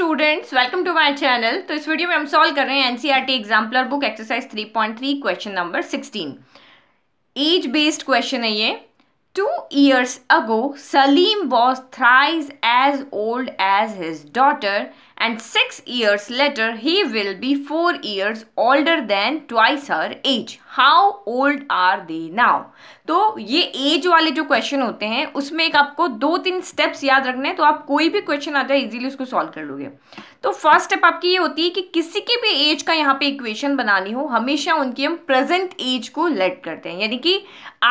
Students welcome to my channel तो इस video में हम सॉल्व कर रहे हैं NCERT exemplar book exercise 3.3 question number 16 age based question है ये two years ago Salim was thrice as old as his daughter and six years later he will be four years older than twice her age. How old are they now? तो ये as वाले जो question होते हैं उसमें एक आपको दो तीन स्टेप्स याद रखने हैं तो आप कोई भी क्वेश्चन आ जाए इजीली उसको सॉल्व कर लोगे तो फर्स्ट स्टेप आपकी ये होती है कि किसी की भी एज का यहाँ पे इक्वेशन बनानी हो हमेशा उनकी हम प्रेजेंट एज को लेट करते हैं यानी कि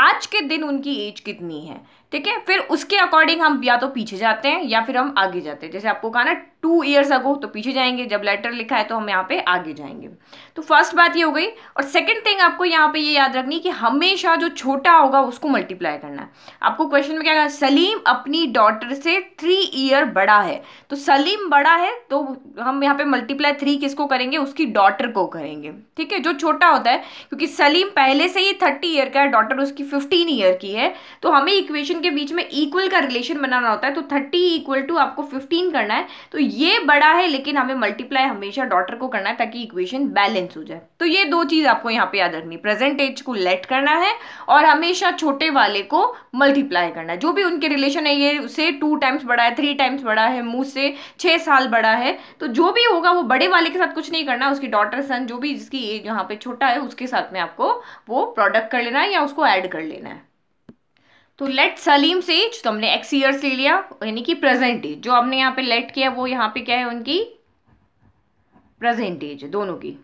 आज के दिन उनकी एज कितनी है ठीक है फिर उसके अकॉर्डिंग हम या तो पीछे जाते हैं या फिर हम आगे जाते हैं जैसे आपको कहा ना टू ईयर्स अगो तो पीछे जाएंगे जब लेटर लिखा है तो हम यहाँ पे आगे जाएंगे तो फर्स्ट बात ये हो गई और सेकंड थिंग आपको यहाँ पे ये याद रखनी कि हमेशा जो छोटा होगा उसको मल्टीप्लाई करना है आपको क्वेश्चन में क्या कहा सलीम अपनी डॉटर से थ्री ईयर बड़ा है तो सलीम बड़ा है तो हम यहाँ पे मल्टीप्लाई थ्री किसको करेंगे उसकी डॉटर को करेंगे ठीक है जो छोटा होता है क्योंकि सलीम पहले से ही थर्टी ईयर का है डॉटर उसकी फिफ्टीन ईयर की है तो हमें इक्वेशन के बीच में इक्वल का रिलेशन बनाना होता है तो थर्टी इक्वल टू आपको फिफ्टीन करना है तो ये बड़ा है लेकिन हमें मल्टीप्लाई हमेशा डॉटर को करना है ताकि इक्वेशन बैलेंस हो जाए तो ये दो चीज आपको यहाँ पे याद रखनी प्रेजेंट एज को लेट करना है और हमेशा छोटे वाले को मल्टीप्लाई करना है जो भी उनके रिलेशन है ये उसे टू टाइम्स बड़ा है थ्री टाइम्स बड़ा है मुंह से छह साल बड़ा है तो जो भी होगा वो बड़े वाले के साथ कुछ नहीं करना उसकी डॉटर सन जो भी जिसकी एज यहाँ पे छोटा है उसके साथ में आपको वो प्रोडक्ट कर लेना है या उसको एड कर लेना है तो लेट सलीम सेज तो हमने एक्स ईयर्स ले लिया यानी कि प्रेजेंट एज जो हमने यहाँ पे लेट किया वो यहाँ पे क्या है उनकी प्रेजेंट एज दोनों की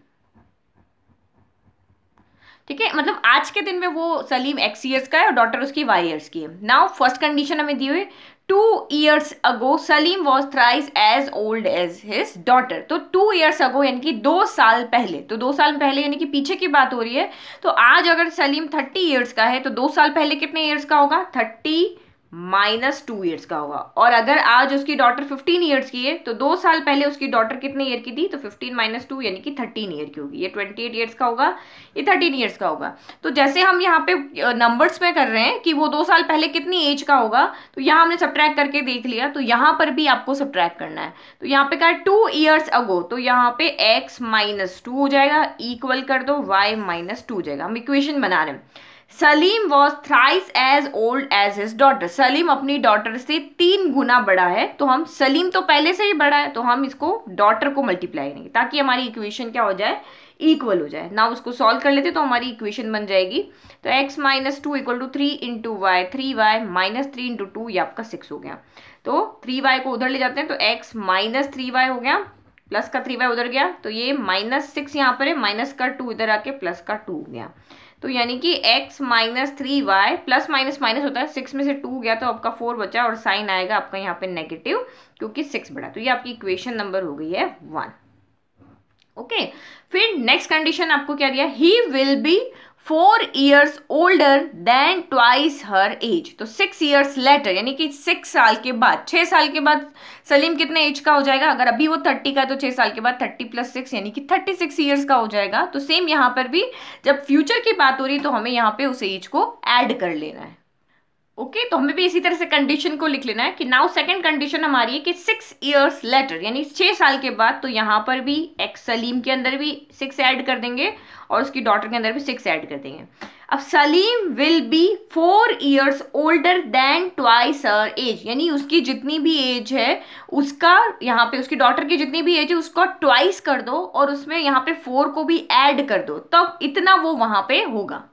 ठीक है मतलब आज के दिन में वो सलीम एक्स ईयर्स का है और डॉटर उसकी वाई ईयर्स की है नाउ फर्स्ट कंडीशन हमें दी हुई two years ago Salim was thrice as old as his daughter तो टू ईयर्स अगो यानी कि दो साल पहले तो दो साल पहले यानी कि पीछे की बात हो रही है तो आज अगर सलीम थर्टी ईयर्स का है तो दो साल पहले कितने ईयर्स का होगा थर्टी माइनस टू ईयर्स का होगा और अगर आज उसकी डॉटर फिफ्टीन ईयर्स की है तो दो साल पहले उसकी डॉटर कितने ईयर की थी तो फिफ्टीन माइनस टू यानी कि थर्टीन ईयर की होगी ये ट्वेंटी एट ईयर्स का होगा ये थर्टीन ईयर्स का होगा तो जैसे हम यहाँ पे नंबर्स में कर रहे हैं कि वो दो साल पहले कितनी एज का होगा तो यहाँ हमने सब्ट्रैक करके देख लिया तो यहाँ पर भी आपको सब्ट्रैक करना है तो यहाँ पे कहा टू ईयर्स अगो तो यहाँ पे एक्स माइनस टू हो जाएगा इक्वल कर दो वाई माइनस टू हो जाएगा हम इक्वेशन बना रहे हैं Salim was thrice as old as his daughter Salim अपनी डॉटर से तीन गुना बड़ा है तो हम सलीम तो पहले से ही बड़ा है तो हम इसको डॉटर को मल्टीप्लाई करेंगे ताकि हमारी इक्वेशन क्या हो जाए इक्वल हो जाए ना उसको सॉल्व कर लेते तो हमारी इक्वेशन बन जाएगी तो x minus two equal to three into Y three Y minus three into two ये आपका सिक्स हो गया तो थ्री वाई को उधर ले जाते हैं तो x माइनस थ्री वाई हो गया प्लस का थ्री वाई उधर गया तो ये माइनस सिक्स यहाँ पर है माइनस का टू इधर आके प्लस का टू हो गया तो यानी कि x minus three Y plus minus minus होता है सिक्स में से टू गया तो आपका फोर बचा और साइन आएगा आपका यहाँ पे नेगेटिव क्योंकि सिक्स बढ़ा तो ये आपकी इक्वेशन नंबर हो गई है वन ओके okay. फिर नेक्स्ट कंडीशन आपको क्या दिया he will be four years older than twice her age तो सिक्स ईयर्स लेटर यानी कि सिक्स साल के बाद छह साल के बाद सलीम कितने एज का हो जाएगा अगर अभी वो थर्टी का है तो छह साल के बाद थर्टी प्लस सिक्स यानी कि थर्टी सिक्स ईयर्स का हो जाएगा तो सेम यहां पर भी जब फ्यूचर की बात हो रही तो हमें यहाँ पे उस एज को एड कर लेना है ओके okay, तो हमें भी इसी तरह से कंडीशन को लिख लेना है कि नाउ सेकंड कंडीशन हमारी है कि सिक्स ईयर्स लेटर यानी छः साल के बाद तो यहाँ पर भी एक्स सलीम के अंदर भी सिक्स ऐड कर देंगे और उसकी डॉटर के अंदर भी सिक्स ऐड कर देंगे अब Salim will be four years older than twice her age यानी उसकी जितनी भी एज है उसका यहाँ पे उसकी डॉटर की जितनी भी एज है उसको ट्वाइस कर दो और उसमें यहाँ पे फोर को भी ऐड कर दो तब इतना वो वहाँ पे होगा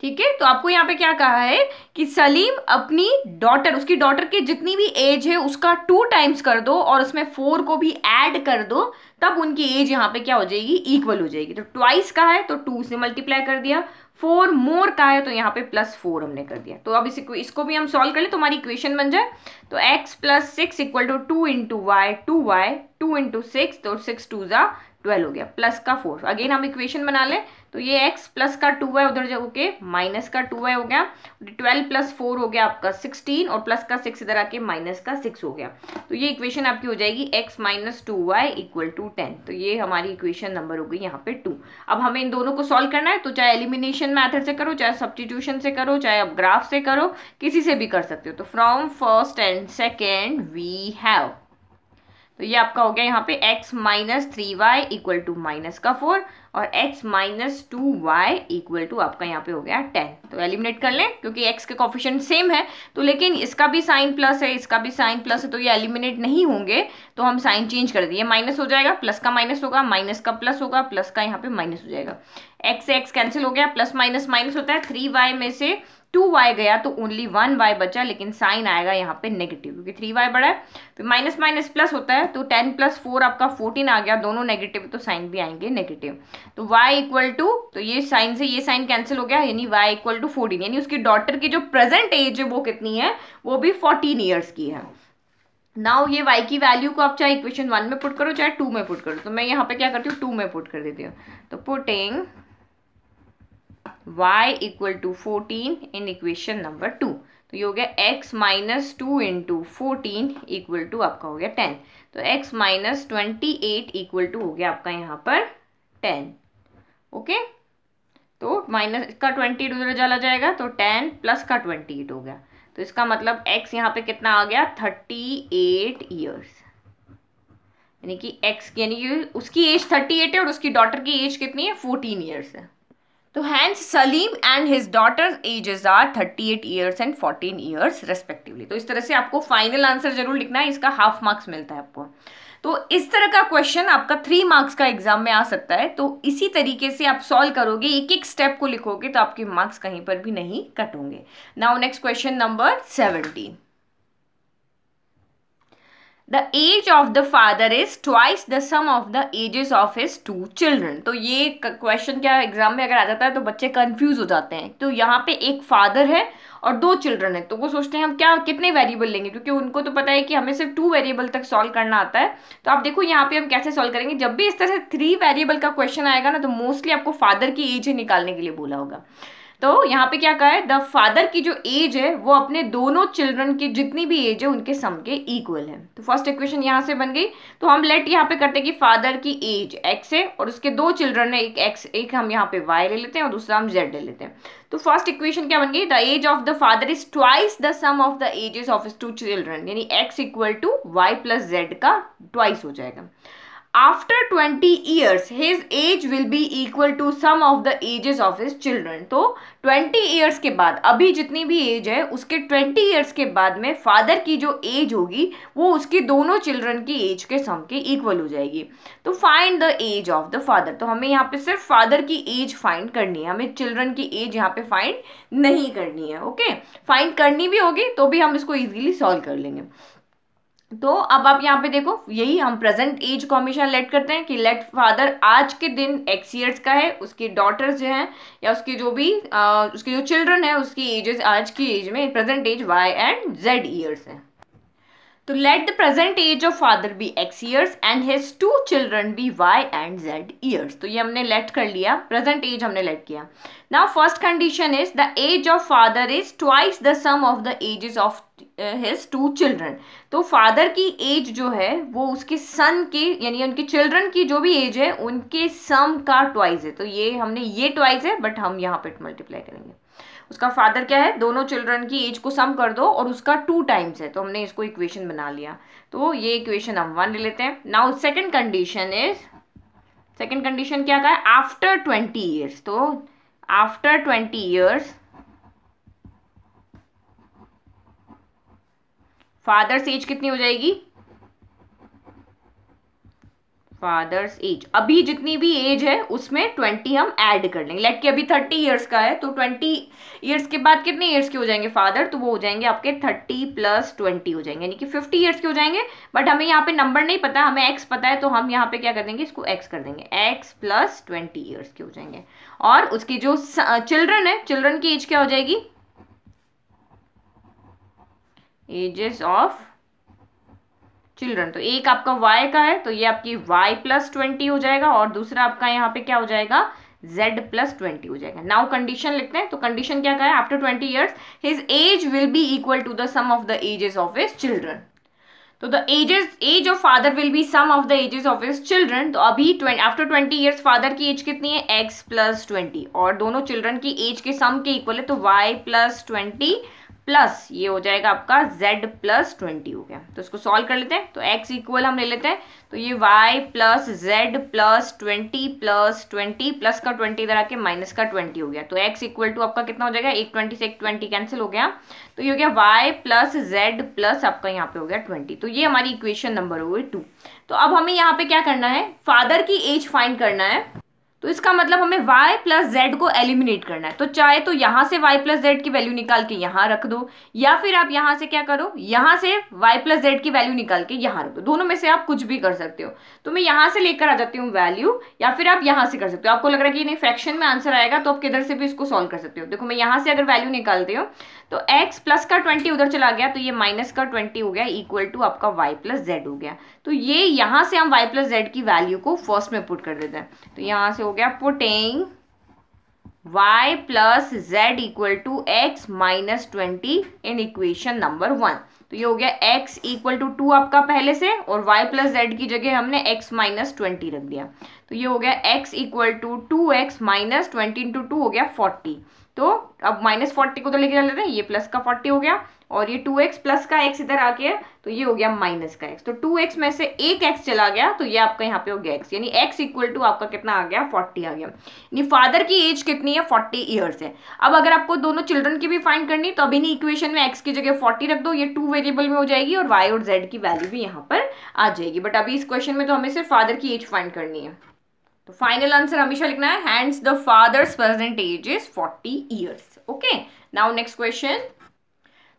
ठीक है तो आपको यहाँ पे क्या कहा है कि सलीम अपनी डॉटर उसकी डॉटर के जितनी भी एज है उसका टू टाइम्स कर दो और उसमें फोर को भी ऐड कर दो तब उनकी एज यहाँ पे क्या हो जाएगी इक्वल हो जाएगी तो ट्वाइस का है तो टू से मल्टीप्लाई कर दिया फोर मोर का है तो यहाँ पे प्लस फोर हमने कर दिया तो अब इस इसको भी हम सॉल्व कर ले तो हमारी इक्वेशन बन जाए तो X plus six equal to two into Y two Y two into six तो सिक्स टू ज़ा ट्वेल्व हो गया प्लस का फोर अगेन हम इक्वेशन बना लें तो ये x प्लस का टू है उधर जाओगे माइनस का टू हो गया ट्वेल्व प्लस फोर हो गया आपका सिक्सटीन और प्लस का सिक्स इधर आके माइनस का सिक्स हो गया तो ये इक्वेशन आपकी हो जाएगी x minus two Y equal to ten तो ये हमारी इक्वेशन नंबर हो गई यहाँ पे टू अब हमें इन दोनों को सॉल्व करना है तो चाहे एलिमिनेशन मैथड से करो चाहे सब्सटीट्यूशन से करो चाहे आप ग्राफ से करो किसी से भी कर सकते हो तो from first and second we have तो ये आपका हो गया यहाँ पे x minus three Y equal to minus का फोर और x minus two Y equal to आपका यहाँ पे हो गया 10 तो एलिमिनेट कर लें क्योंकि x के कॉफिशेंट सेम है तो लेकिन इसका भी साइन प्लस है इसका भी साइन प्लस है तो ये एलिमिनेट नहीं होंगे तो हम साइन चेंज कर दिए माइनस हो जाएगा प्लस का माइनस होगा माइनस का प्लस होगा प्लस का यहाँ पे माइनस हो जाएगा एक्स से एक्स कैंसिल हो गया प्लस माइनस माइनस होता है थ्री वाई में से टू वाई गया तो ओनली वन वाई बचा लेकिन साइन आएगा यहाँ पे नेगेटिव क्योंकि थ्री वाई बड़ा है फिर माइनस माइनस प्लस होता है तो टेन प्लस फोर आपका फोर्टीन आ गया दोनों नेगेटिव तो साइन भी आएंगे नेगेटिव तो वाई इक्वल टू तो ये साइन से ये साइन कैंसिल हो गया यानी वाई इक्वल टू फोर्टीन यानी उसकी डॉटर की जो प्रेजेंट एज है वो कितनी है वो भी फोर्टीन ईयर्स की है नाउ ये y की वैल्यू को आप चाहे इक्वेशन वन में पुट करो चाहे टू में पुट करो तो मैं यहाँ पे क्या करती हूँ टू में पुट कर देती हूँ तो putting y equal to fourteen in equation number two तो ये हो गया x minus two into fourteen equal to आपका हो गया टेन तो x minus twenty eight equal to हो गया आपका यहाँ पर टेन ओके तो माइनस का ट्वेंटी एट उधर चला जाएगा तो टेन प्लस का ट्वेंटी एट हो गया तो इसका मतलब x यहाँ पे कितना आ गया थर्टी एट ईयर्स यानी कि x यानी कि उसकी एज थर्टी एट है और उसकी डॉटर की एज कितनी है फोर्टीन ईयर्स है तो hence Salim and his daughter ages are 38 years and 14 years respectively तो इस तरह से आपको फाइनल आंसर जरूर लिखना है इसका हाफ मार्क्स मिलता है आपको तो इस तरह का क्वेश्चन आपका थ्री मार्क्स का एग्जाम में आ सकता है तो इसी तरीके से आप सॉल्व करोगे एक एक स्टेप को लिखोगे तो आपके मार्क्स कहीं पर भी नहीं कटोगे now next question number seventeen The age of the father is twice the sum of the ages of his two children तो ये क्वेश्चन क्या एग्जाम में अगर आ जाता है तो बच्चे कंफ्यूज हो जाते हैं तो यहाँ पे एक फादर है और दो चिल्ड्रन है तो वो सोचते हैं हम क्या कितने वेरिएबल लेंगे क्योंकि उनको तो पता है कि हमें सिर्फ टू वेरिएबल तक सॉल्व करना आता है तो आप देखो यहाँ पे हम कैसे सॉल्व करेंगे जब भी इस तरह से थ्री वेरिएबल का क्वेश्चन आएगा ना तो मोस्टली आपको फादर की एज निकालने के लिए बोला होगा तो यहाँ पे क्या कहा है द फादर की जो एज है वो अपने दोनों चिल्ड्रन की जितनी भी एज है उनके सम के इक्वल है तो फर्स्ट इक्वेशन यहाँ से बन गई तो हम लेट यहाँ पे करते कि फादर की एज एक्स है और उसके दो चिल्ड्रन है एक एक्स एक हम यहाँ पे वाई ले लेते हैं और दूसरा हम जेड ले लेते हैं तो फर्स्ट इक्वेशन क्या बन गई the age of the father is twice the sum of the ages of two children यानी X equal to Y plus Z का ट्वाइस हो जाएगा after twenty years his age will be equal to sum of the ages of his children तो twenty years के बाद अभी जितनी भी एज है उसके ट्वेंटी ईयर्स के बाद में फादर की जो एज होगी वो उसके दोनों चिल्ड्रन की एज के सम के इक्वल हो जाएगी तो find the age of the father तो हमें यहाँ पे सिर्फ फादर की एज फाइंड करनी है हमें चिल्ड्रन की एज यहाँ पे फाइंड नहीं करनी है ओके फाइंड करनी भी होगी तो भी हम इसको ईजिली सॉल्व कर लेंगे तो अब आप यहाँ पे देखो यही हम प्रेजेंट एज को हमेशा लेट करते हैं कि लेट फादर आज के दिन एक्स ईयर्स का है उसके डॉटर्स जो हैं या उसके जो भी आ, उसके जो चिल्ड्रन है उसकी एजेस आज की एज में present age Y and Z years है तो let the present age of father be X years and his two children be Y and Z years तो ये हमने लेट कर लिया प्रेजेंट एज हमने लेट किया now first condition is the age of father is twice the sum of the ages of his two children तो father की age जो है वो उसके सन के यानी उनके चिल्ड्रन की जो भी एज है उनके सम का ट्वाइस है तो ये हमने ये ट्वाइस है बट हम यहाँ पे मल्टीप्लाई करेंगे उसका फादर क्या है दोनों चिल्ड्रन की एज को सम कर दो और उसका टू टाइम्स है तो हमने इसको इक्वेशन बना लिया तो ये इक्वेशन हम वन ले लेते हैं now second condition is second condition क्या का है आफ्टर ट्वेंटी ईयर्स तो after twenty years father's age कितनी हो जाएगी फादर्स एज अभी जितनी भी एज है उसमें ट्वेंटी हम ऐड कर लेंगे लाइक कि अभी थर्टी इयर्स का है तो ट्वेंटी इयर्स के बाद कितने इयर्स के हो जाएंगे फादर तो वो हो जाएंगे आपके थर्टी प्लस ट्वेंटी हो जाएंगे यानी कि फिफ्टी इयर्स के हो जाएंगे बट हमें यहाँ पे नंबर नहीं पता हमें एक्स पता है तो हम यहाँ पे क्या कर देंगे इसको एक्स कर देंगे एक्स प्लस ट्वेंटी ईयर्स के हो जाएंगे और उसकी जो चिल्ड्रन है चिल्ड्रन की एज क्या हो जाएगी एजेस ऑफ चिल्ड्रन तो एक आपका वाई का है तो ये आपकी वाई प्लस ट्वेंटी हो जाएगा और दूसरा आपका यहाँ पे क्या हो जाएगा z प्लस ट्वेंटी हो जाएगा नाउ कंडीशन लिखते हैं तो कंडीशन क्या कहा है after twenty years his age will be equal to the sum of the ages of his children तो the ages age of father will be sum of the ages of his children तो अभी after twenty years father की age कितनी है x plus twenty और दोनों children की as के सम के इक्वल है तो वाई प्लस ट्वेंटी प्लस ये हो जाएगा आपका z प्लस ट्वेंटी हो गया तो इसको सॉल्व कर लेते हैं तो x इक्वल हम ले लेते हैं तो ये y plus Z plus twenty plus twenty plus का ट्वेंटी इधर आके माइनस का ट्वेंटी हो गया तो x इक्वल टू आपका कितना हो जाएगा एक ट्वेंटी से एक ट्वेंटी कैंसिल हो गया तो ये हो गया y प्लस जेड प्लस आपका यहाँ पे हो गया ट्वेंटी तो ये हमारी इक्वेशन नंबर हो गई टू तो अब हमें यहाँ पे क्या करना है फादर की एज फाइंड करना है तो इसका मतलब हमें y प्लस जेड को एलिमिनेट करना है तो चाहे तो यहां से y प्लस जेड की वैल्यू निकाल के यहां रख दो या फिर आप यहां से क्या करो यहां से y प्लस जेड की वैल्यू निकाल के यहां रख दो दोनों में से आप कुछ भी कर सकते हो तो मैं यहां से लेकर आ जाती हूँ वैल्यू या फिर आप यहां से कर सकते हो आपको लग रहा है कि नहीं फ्रैक्शन में आंसर आएगा तो आप किधर से भी इसको सॉल्व कर सकते हो देखो मैं यहां से अगर वैल्यू निकालती हूँ तो x प्लस का 20 उधर चला गया तो ये माइनस का 20 हो गया इक्वल टू आपका y प्लस जेड हो गया तो ये यहां से हम y प्लस जेड की वैल्यू को फर्स्ट में पुट कर देते हैं तो यहां से हो गया putting y plus z equal to x minus twenty in equation number one तो ये हो गया x इक्वल टू टू आपका पहले से और y प्लस जेड की जगह हमने x माइनस ट्वेंटी रख दिया तो ये हो गया x equal to two x minus twenty into two हो गया फोर्टी तो अब माइनस फोर्टी को तो लेके चल रहे हैं ये प्लस का फोर्टी हो गया और ये टू एक्स प्लस का एक्स इधर आके है तो ये हो गया माइनस का एक्स तो टू एक्स में से एक एक्स चला गया तो ये आपका यहाँ पे हो गया एक्स यानी एक्स इक्वल टू आपका कितना आ गया फोर्टी आ गया यानी फादर की एज कितनी है फोर्टी ईयर्स है अब अगर आपको दोनों चिल्ड्रन की भी फाइंड करनी तो अभी इक्वेशन में एक्स की जगह फोर्टी रख दो ये टू वेरिएबल में हो जाएगी और वाई और जेड की वैल्यू भी यहाँ पर आ जाएगी बट अभी इस क्वेश्चन में तो हमें सिर्फ फादर की एज फाइंड करनी है तो फाइनल आंसर हमेशा लिखना है hence the father's present age is forty years okay now next question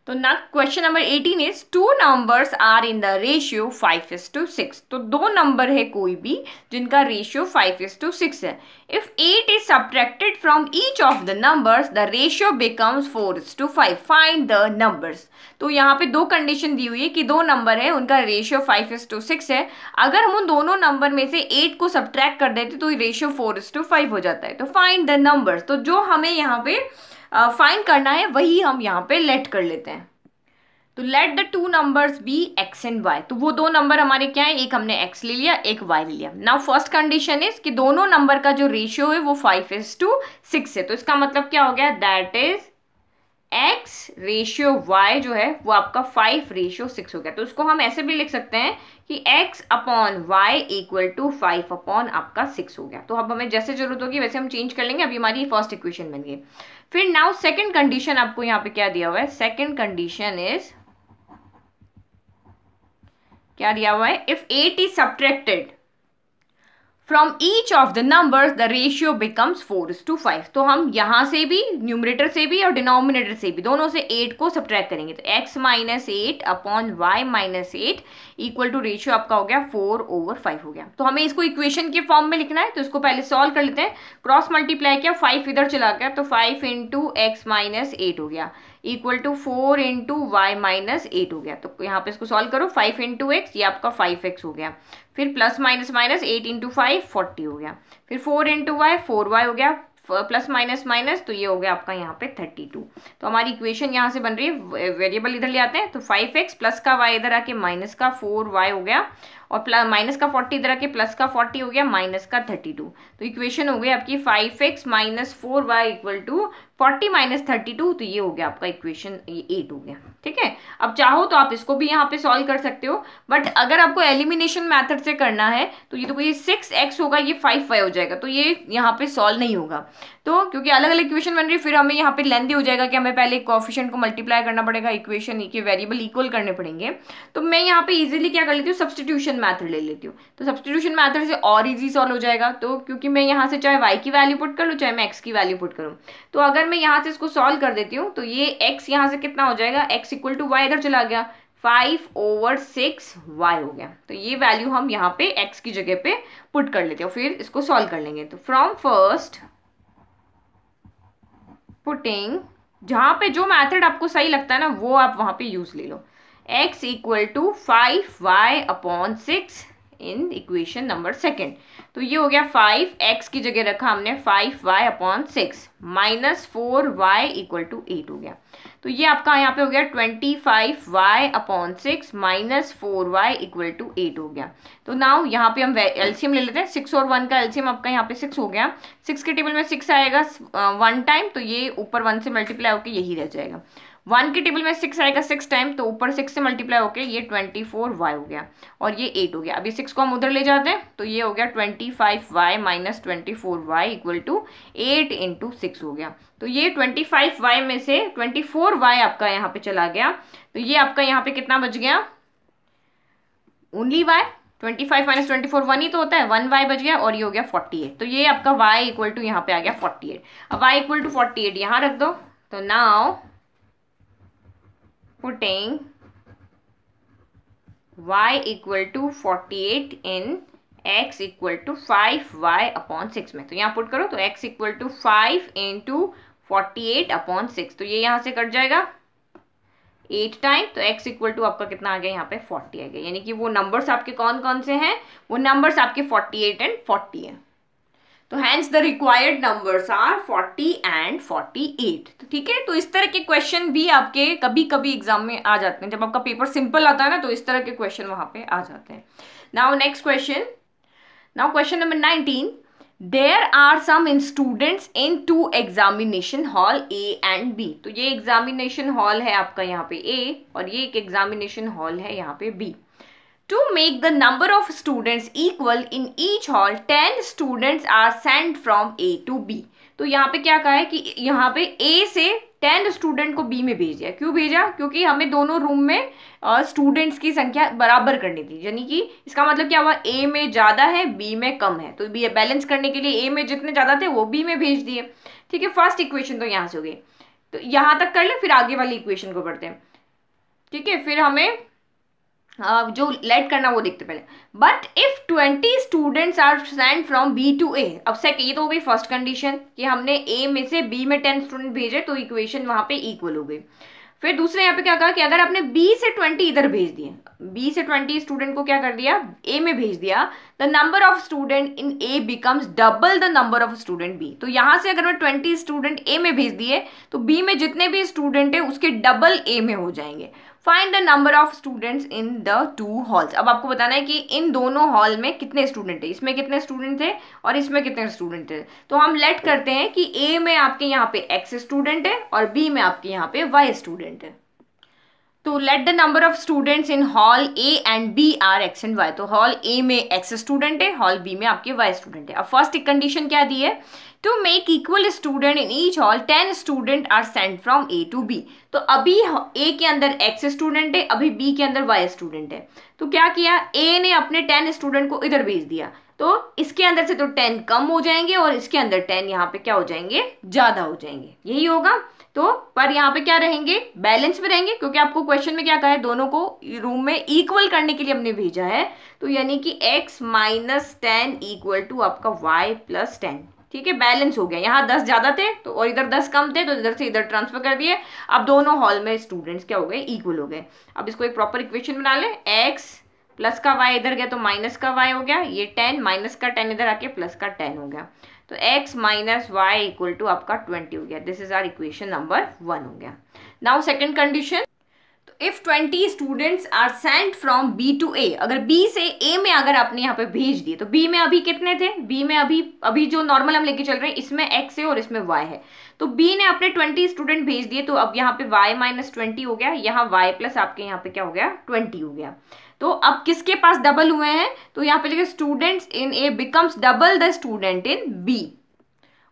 तो ना question number eighteen is two numbers are in the ratio five is to six तो दो नंबर है कोई भी जिनका ratio five is to six है if eight is subtracted from each of the numbers the ratio becomes four is to five find the numbers तो यहाँ पे दो कंडीशन दी हुई है कि दो नंबर है उनका ratio five is to six है अगर हम उन दोनों नंबर में से एट को सब्ट्रैक्ट कर देते तो ratio four is to five हो जाता है तो फाइंड द नंबर्स तो जो हमें यहाँ पे फाइंड करना है वही हम यहाँ पे लेट कर लेते हैं तो let the two numbers be x and y तो वो दो नंबर हमारे क्या है एक हमने एक्स ले लिया एक वाई ले लिया नाउ फर्स्ट कंडीशन इज कि दोनों नंबर का जो रेशियो है वो फाइव इज टू सिक्स है तो इसका मतलब क्या हो गया that is x ratio y जो है वो आपका फाइव रेशियो सिक्स हो गया तो उसको हम ऐसे भी लिख सकते हैं कि x upon y equal to five upon आपका सिक्स हो गया तो अब हमें जैसे जरूरत होगी वैसे हम चेंज कर लेंगे अभी हमारी फर्स्ट इक्वेशन बन गई फिर नाउ सेकंड कंडीशन आपको यहाँ पे क्या दिया हुआ है सेकंड कंडीशन इज क्या दिया हुआ है if eight is subtracted from each of the number the ratio becomes four to five तो हम यहाँ से भी न्यूमरेटर से भी और डिनोमिनेटर से भी दोनों से एट को सब्ट्रैक्ट करेंगे तो x minus eight upon y minus eight equal to ratio आपका हो गया फोर ओवर फाइव हो गया तो हमें इसको इक्वेशन के फॉर्म में लिखना है तो इसको पहले सॉल्व कर लेते हैं क्रॉस मल्टीप्लाई किया फाइव इधर चला गया तो five into x minus eight हो गया equal to four into y minus eight हो गया तो यहाँ पे इसको सॉल्व करो फाइव इंटू एक्स ये आपका फाइव एक्स हो गया फिर plus minus minus eight into five forty हो गया फिर four into y four y हो गया प्लस माइनस माइनस तो ये हो गया आपका यहाँ पे थर्टी टू तो हमारी इक्वेशन यहाँ से बन रही है वेरिएबल इधर ले आते हैं तो फाइव एक्स प्लस का वाई इधर आके माइनस का फोर वाई हो गया और प्लस माइनस का फोर्टी इधर आके प्लस का फोर्टी हो गया माइनस का थर्टी टू तो इक्वेशन हो गई आपकी five x minus four y equal to forty minus thirty two तो ये हो गया आपका इक्वेशन ये एट हो गया ठीक है अब चाहो तो आप इसको भी यहाँ पे सॉल्व कर सकते हो बट अगर आपको एलिमिनेशन मैथड से करना है तो ये तो ये सिक्स एक्स होगा ये फाइव वाई हो जाएगा तो ये यहाँ पे सॉल्व नहीं होगा तो क्योंकि अलग अलग इक्वेशन बन रही फिर हमें यहाँ पे लेंदी हो जाएगा कि हमें पहले कॉफिशेंट को मल्टीप्लाई करना पड़ेगा इक्वेशन e के वेरिएबल इक्वल करने पड़ेंगे तो मैं यहाँ पे इजिली क्या कर लेती हूँ सब्सटीट्यूशन सब्सटीट्यूशन मैथड ले लेती हूँ तो सब्सटीट्यूशन मैथड से और इजी सॉल्व हो जाएगा तो क्योंकि मैं यहाँ से चाहे वाई की वैल्यू पुट कर लूँ चाहे मैं एक्स की वैल्यू पुट करूँ तो अगर मैं यहाँ से इसको सॉल्व कर देती हूँ तो ये एक्स यहाँ से कितना हो जाएगा एक्स इक्वल टू वाई इधर चला गया फाइव ओवर सिक्स वाई हो गया तो ये वैल्यू हम यहाँ पे एक्स की जगह पे पुट कर लेते हैं फिर इसको सॉल्व कर लेंगे तो फ्रॉम फर्स्ट पुटिंग जहाँ पे जो मैथड आपको सही लगता है ना वो आप वहाँ पे यूज ले लो x equal to five y upon six in equation number second तो ये हो गया फाइव एक्स की जगह रखा हमने five y upon six minus four y equal to eight हो गया तो ये आपका यहाँ पे हो गया twenty five y upon six minus four y equal to eight हो गया तो नाउ यहाँ पे हम एल्सियम ले लेते हैं सिक्स और वन का एल्सियम आपका यहाँ पे सिक्स हो गया सिक्स के टेबल में सिक्स आएगा वन uh, टाइम तो ये ऊपर वन से मल्टीप्लाई होकर यही रह जाएगा वन के टेबल में सिक्स आएगा सिक्स टाइम तो ऊपर सिक्स से मल्टीप्लाई होकर ये ट्वेंटी फोर वाई हो गया और ये एट हो गया अभी सिक्स को हम उधर ले जाते हैं तो ये हो गया twenty five y minus twenty four y equal to eight into six हो गया तो ये ट्वेंटी फाइव वाई में से ट्वेंटी फोर वाई आपका यहाँ पे चला गया तो ये आपका यहाँ पे कितना बच गया only y twenty five minus twenty four one ही तो होता है वन वाई बच गया और ये हो गया फोर्टी एट तो ये आपका वाई इक्वल टू यहाँ पे आ गया फोर्टी एट अब y equal to forty eight यहाँ रख दो तो now putting y equal to forty eight x equal to five y upon six में तो यहाँ पुट करो तो x equal to five into two forty eight upon six तो ये यहाँ से कट जाएगा एट टाइम तो x इक्वल टू आपका कितना आ गया यहाँ पे फोर्टी आ गया यानी कि वो नंबर्स आपके कौन कौन से हैं वो नंबर्स आपके फोर्टी एट एंड फोर्टी हैं तो hence the required numbers are 40 and 48 तो ठीक है तो इस तरह के क्वेश्चन भी आपके कभी कभी एग्जाम में आ जाते हैं जब आपका पेपर सिंपल आता है ना तो इस तरह के क्वेश्चन वहां पे आ जाते हैं now next question now question number 19 there are some students in two examination hall A and B तो ये एग्जामिनेशन हॉल है आपका यहाँ पे ए और ये एक एग्जामिनेशन हॉल है यहाँ पे B To make the number of students equal in each hall, 10 students are sent from A to B. तो यहाँ पे क्या कहा है कि यहाँ पे A से 10 स्टूडेंट को B में भेज दिया क्यों भेजा क्योंकि हमें दोनों रूम में स्टूडेंट्स की संख्या बराबर करनी थी यानी कि इसका मतलब क्या हुआ A में ज़्यादा है B में कम है तो बी बैलेंस करने के लिए A में जितने ज़्यादा थे वो B में भेज दिए ठीक है फर्स्ट इक्वेशन तो यहाँ से हो गई तो यहाँ तक कर ले फिर आगे वाली इक्वेशन को पढ़ते हैं ठीक है फिर हमें जो लेट करना वो देखते पहले but if twenty students are send from B to A अब सेक ये तो हो गई फर्स्ट कंडीशन कि हमने ए में से बी में टेन स्टूडेंट भेजे तो इक्वेशन वहाँ पे इक्वल हो गई फिर दूसरे यहाँ पे क्या कहा कि अगर आपने बी से ट्वेंटी इधर भेज दिए बी से ट्वेंटी स्टूडेंट को क्या कर दिया ए में भेज दिया the number of student in A becomes double the number of student B तो यहाँ से अगर मैं ट्वेंटी स्टूडेंट ए में भेज दिए तो बी में जितने भी स्टूडेंट है उसके डबल ए में हो जाएंगे find the number of students in the two halls अब आपको बताना है कि इन दोनों हॉल में कितने स्टूडेंट थे इसमें कितने स्टूडेंट थे और इसमें कितने स्टूडेंट थे तो हम लेट करते हैं कि ए में आपके यहाँ पे एक्स स्टूडेंट है और बी में आपके यहाँ पे वाई स्टूडेंट है तो let the number of students in hall A and B are x and y तो हॉल ए में एक्स स्टूडेंट है हॉल बी में आपके वाई स्टूडेंट है अब फर्स्ट एक कंडीशन क्या दी है to make equal student in each hall ten student are send from A to B तो अभी ए के अंदर एक्स स्टूडेंट है अभी बी के अंदर वाई स्टूडेंट है तो क्या किया ए ने अपने टेन स्टूडेंट को इधर भेज दिया तो इसके अंदर से तो टेन कम हो जाएंगे और इसके अंदर टेन यहाँ पे क्या हो जाएंगे ज़्यादा हो जाएंगे यही होगा तो पर यहाँ पे क्या रहेंगे बैलेंस में रहेंगे क्योंकि आपको क्वेश्चन में क्या कहा है दोनों को रूम में इक्वल करने के लिए हमने भेजा है तो यानी कि x minus ten equal to आपका y प्लस टेन ठीक है बैलेंस हो गया यहाँ 10 ज्यादा थे तो और इधर 10 कम थे तो इधर से इधर ट्रांसफर कर दिए अब दोनों हॉल में स्टूडेंट्स क्या हो गए इक्वल हो गए अब इसको एक प्रॉपर इक्वेशन बना ले एक्स प्लस का वाई इधर गया तो माइनस का वाई हो गया ये टेन माइनस का टेन इधर आके प्लस का टेन हो गया तो x minus y equal to आपका ट्वेंटी हो गया this is are equation number one हो गया now second condition if twenty students are sent from B to A अगर बी से ए में अगर आपने यहाँ पे भेज दिए तो बी में अभी कितने थे बी में अभी अभी जो नॉर्मल हम लेके चल रहे हैं इसमें एक्स है और इसमें वाई है तो बी ने अपने ट्वेंटी स्टूडेंट भेज दिए तो अब यहाँ पे वाई माइनस ट्वेंटी हो गया यहाँ वाई प्लस आपके यहाँ पे क्या हो गया ट्वेंटी हो गया तो अब किसके पास डबल हुए हैं तो यहाँ पे लिखे student in A becomes double the student in B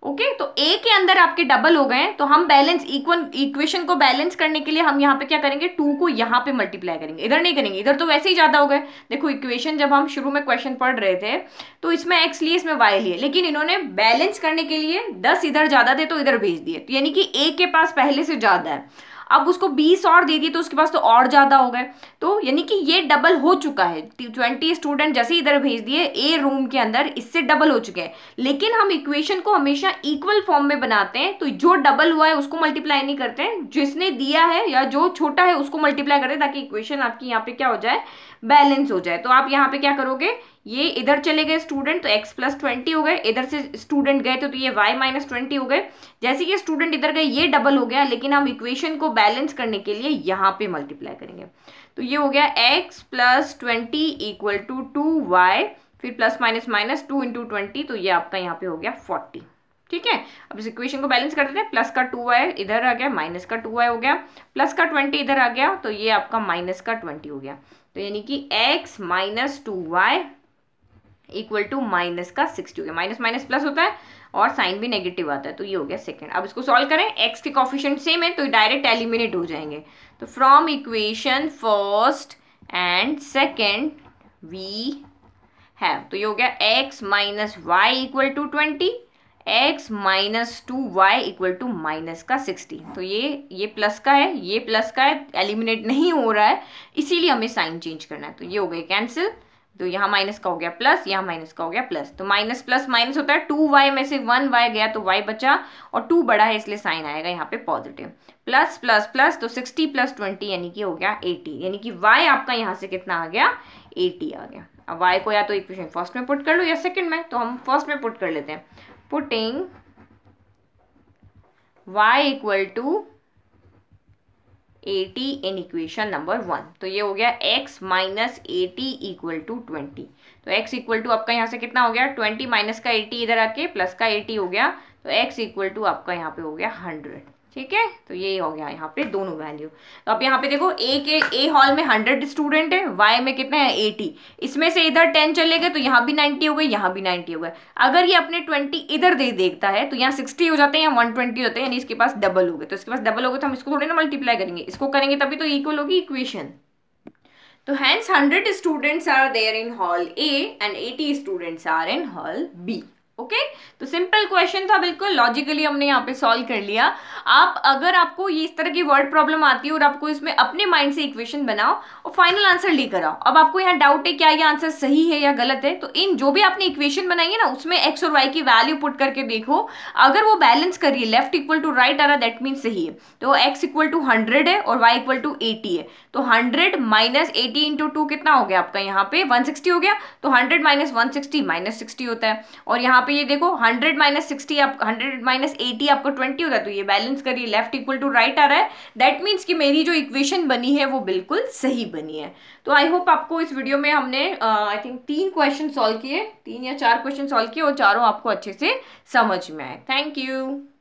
okay तो ए के अंदर आपके डबल हो गए हैं तो हम बैलेंस इक्वल इक्वेशन को बैलेंस करने के लिए हम यहाँ पे क्या करेंगे टू को यहाँ पे मल्टीप्लाई करेंगे इधर नहीं करेंगे इधर तो वैसे ही ज्यादा हो गए देखो इक्वेशन जब हम शुरू में क्वेश्चन पढ़ रहे थे तो इसमें एक्स लिए इसमें वाई लिए लेकिन इन्होंने बैलेंस करने के लिए दस इधर ज्यादा थे तो इधर भेज दिए तो यानी कि ए के पास पहले से ज्यादा है अब उसको बीस और दे दिए तो उसके पास तो और ज़्यादा हो गए तो यानी कि ये डबल हो चुका है ट्वेंटी स्टूडेंट जैसे इधर भेज दिए ए रूम के अंदर इससे डबल हो चुके हैं लेकिन हम इक्वेशन को हमेशा इक्वल फॉर्म में बनाते हैं तो जो डबल हुआ है उसको मल्टीप्लाई नहीं करते हैं जिसने दिया है या जो छोटा है उसको मल्टीप्लाई करते हैं ताकि इक्वेशन आपकी यहाँ पे क्या हो जाए बैलेंस हो जाए तो आप यहाँ पे क्या करोगे ये इधर चले गए स्टूडेंट तो x प्लस ट्वेंटी हो गए इधर से स्टूडेंट गए तो, तो ये y माइनस ट्वेंटी हो गए जैसे कि स्टूडेंट इधर गए ये डबल हो गया लेकिन हम इक्वेशन को बैलेंस करने के लिए यहाँ पे मल्टीप्लाई करेंगे तो ये हो गया x plus twenty equal to two y फिर plus minus minus two into twenty तो ये आपका यहाँ पे हो गया फोर्टी ठीक है अब इस इक्वेशन को बैलेंस कर देते हैं प्लस का टू वाई इधर आ गया माइनस का टू वाई हो गया प्लस का ट्वेंटी इधर आ गया तो ये आपका माइनस का ट्वेंटी हो गया तो यानी कि x minus two Y equal to minus का सिक्सटी हो गया माइनस माइनस प्लस होता है और साइन भी नेगेटिव आता है तो ये हो गया सेकंड अब इसको सॉल्व करें एक्स के कॉफिशियंट सेम है तो डायरेक्ट एलिमिनेट हो जाएंगे तो from equation first and second we have तो ये हो गया x minus y equal to twenty x minus two Y equal to minus का सिक्सटी तो ये ये प्लस का है ये प्लस का है एलिमिनेट नहीं हो रहा है इसीलिए हमें साइन चेंज करना है तो ये हो गया कैंसिल तो यहाँ माइनस का हो गया प्लस यहाँ माइनस का हो गया प्लस तो माइनस प्लस माइनस होता है टू वाई में से वन वाई गया तो वाई बचा और टू बड़ा है इसलिए साइन आएगा यहाँ पे पॉजिटिव प्लस प्लस प्लस तो सिक्सटी प्लस ट्वेंटी यानी कि हो गया एटी यानी कि वाई आपका यहाँ से कितना आ गया एटी आ गया अब वाई को या तो इक्वेशन फर्स्ट में पुट कर लो या सेकेंड में तो हम फर्स्ट में पुट कर लेते हैं putting y equal to eighty in equation number one तो ये हो गया x minus eighty equal to twenty तो एक्स इक्वल टू आपका यहाँ से कितना हो गया ट्वेंटी माइनस का एटी इधर आके प्लस का एटी हो गया तो एक्स इक्वल टू आपका यहाँ पे हो गया हंड्रेड ठीक है तो ये हो गया यहाँ पे दोनों वैल्यू तो अब यहाँ पे देखो ए के ए हॉल में हंड्रेड स्टूडेंट है वाई में कितने हैं एटी इसमें से इधर टेन चले गए तो यहाँ भी नाइन्टी हो गए यहाँ भी नाइन्टी हो गए अगर ये अपने ट्वेंटी इधर दे देखता है तो यहाँ सिक्सटी हो जाते हैं या वन ट्वेंटी होते हैं यानी इसके पास डबल हो गए तो इसके पास डबल हो गए तो हम इसको थोड़े ना मल्टीप्लाई करेंगे इसको करेंगे तभी तो इक्वल होगी इक्वेशन तो hence hundred students are there in hall A and eighty students are in hall B okay okay? तो सिंपल क्वेश्चन था बिल्कुल लॉजिकली हमने यहाँ पे सॉल्व कर लिया आप अगर आपको ये इस तरह की वर्ड प्रॉब्लम आती है और आपको इसमें अपने माइंड से इक्वेशन बनाओ और फाइनल आंसर लेकर आओ अब आपको यहाँ डाउट है क्या ये आंसर सही है या गलत है तो इन जो भी आपने इक्वेशन बनाई है ना उसमें एक्स और वाई की वैल्यू पुट करके देखो अगर वो बैलेंस करिए लेफ्ट इक्वल टू राइट आ रहा दैट मीन सही है तो एक्स इक्वल टू हंड्रेड है और वाई इक्वल टू एटी है तो hundred minus eighty into two कितना हो गया आपका यहाँ पे वन सिक्सटी हो गया तो hundred minus one sixty minus sixty होता है और यहाँ पे ये देखो 100 माइनस सिक्सटी आप हंड्रेड माइनस एटी आपको 20 होता है तो ये बैलेंस करिए लेफ्ट इक्वल टू राइट आ रहा है दैट मीन्स कि मेरी जो इक्वेशन बनी है वो बिल्कुल सही बनी है तो आई होप आपको इस वीडियो में हमने आई uh, थिंक तीन क्वेश्चन सॉल्व किए तीन या चार क्वेश्चन सॉल्व किए और चारों आपको अच्छे से समझ में आए थैंक यू